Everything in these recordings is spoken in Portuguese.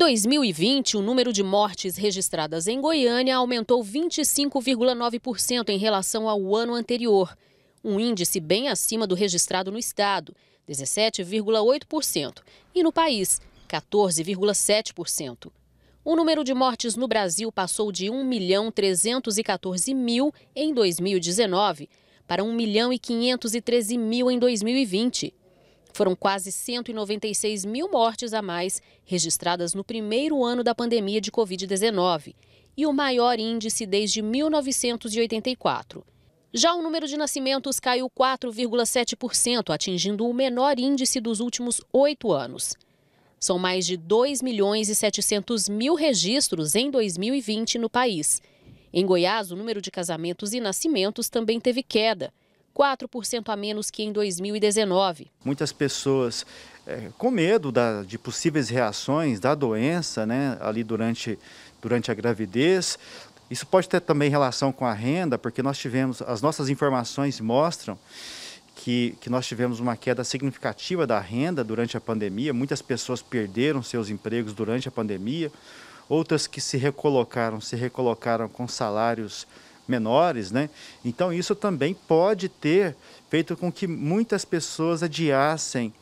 2020, o número de mortes registradas em Goiânia aumentou 25,9% em relação ao ano anterior, um índice bem acima do registrado no estado, 17,8%, e no país, 14,7%. O número de mortes no Brasil passou de 1.314.000 em 2019 para 1.513.000 em 2020. Foram quase 196 mil mortes a mais registradas no primeiro ano da pandemia de Covid-19 e o maior índice desde 1984. Já o número de nascimentos caiu 4,7%, atingindo o menor índice dos últimos oito anos. São mais de 2 milhões e 700 mil registros em 2020 no país. Em Goiás, o número de casamentos e nascimentos também teve queda, 4% a menos que em 2019. Muitas pessoas é, com medo da, de possíveis reações da doença, né, ali durante, durante a gravidez. Isso pode ter também relação com a renda, porque nós tivemos, as nossas informações mostram que, que, nós tivemos uma queda significativa da renda durante a pandemia. Muitas pessoas perderam seus empregos durante a pandemia, outras que se recolocaram, se recolocaram com salários menores, né? Então isso também pode ter feito com que muitas pessoas adiassem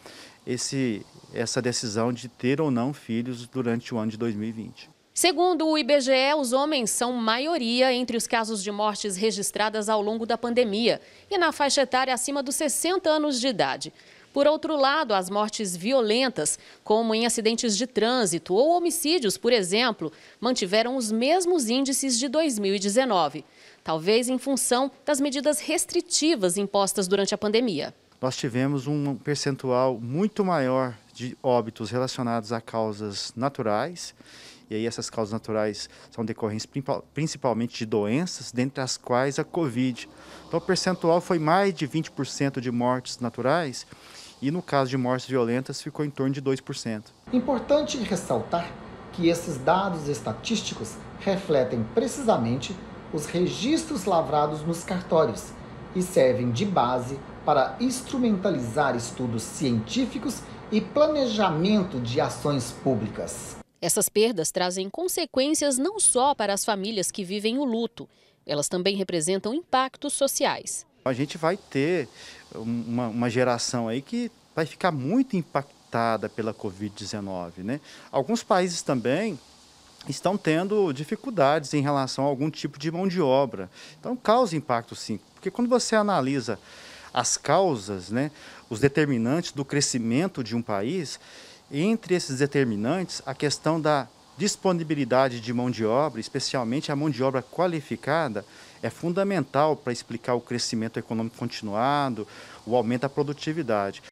esse, essa decisão de ter ou não filhos durante o ano de 2020. Segundo o IBGE, os homens são maioria entre os casos de mortes registradas ao longo da pandemia e na faixa etária acima dos 60 anos de idade. Por outro lado, as mortes violentas, como em acidentes de trânsito ou homicídios, por exemplo, mantiveram os mesmos índices de 2019, talvez em função das medidas restritivas impostas durante a pandemia. Nós tivemos um percentual muito maior de óbitos relacionados a causas naturais e aí essas causas naturais são decorrentes principalmente de doenças, dentre as quais a Covid. Então o percentual foi mais de 20% de mortes naturais e no caso de mortes violentas ficou em torno de 2%. Importante ressaltar que esses dados estatísticos refletem precisamente os registros lavrados nos cartórios e servem de base para instrumentalizar estudos científicos e planejamento de ações públicas. Essas perdas trazem consequências não só para as famílias que vivem o luto, elas também representam impactos sociais. A gente vai ter uma, uma geração aí que vai ficar muito impactada pela Covid-19. Né? Alguns países também estão tendo dificuldades em relação a algum tipo de mão de obra. Então causa impacto sim, porque quando você analisa as causas, né, os determinantes do crescimento de um país, entre esses determinantes, a questão da disponibilidade de mão de obra, especialmente a mão de obra qualificada, é fundamental para explicar o crescimento econômico continuado, o aumento da produtividade.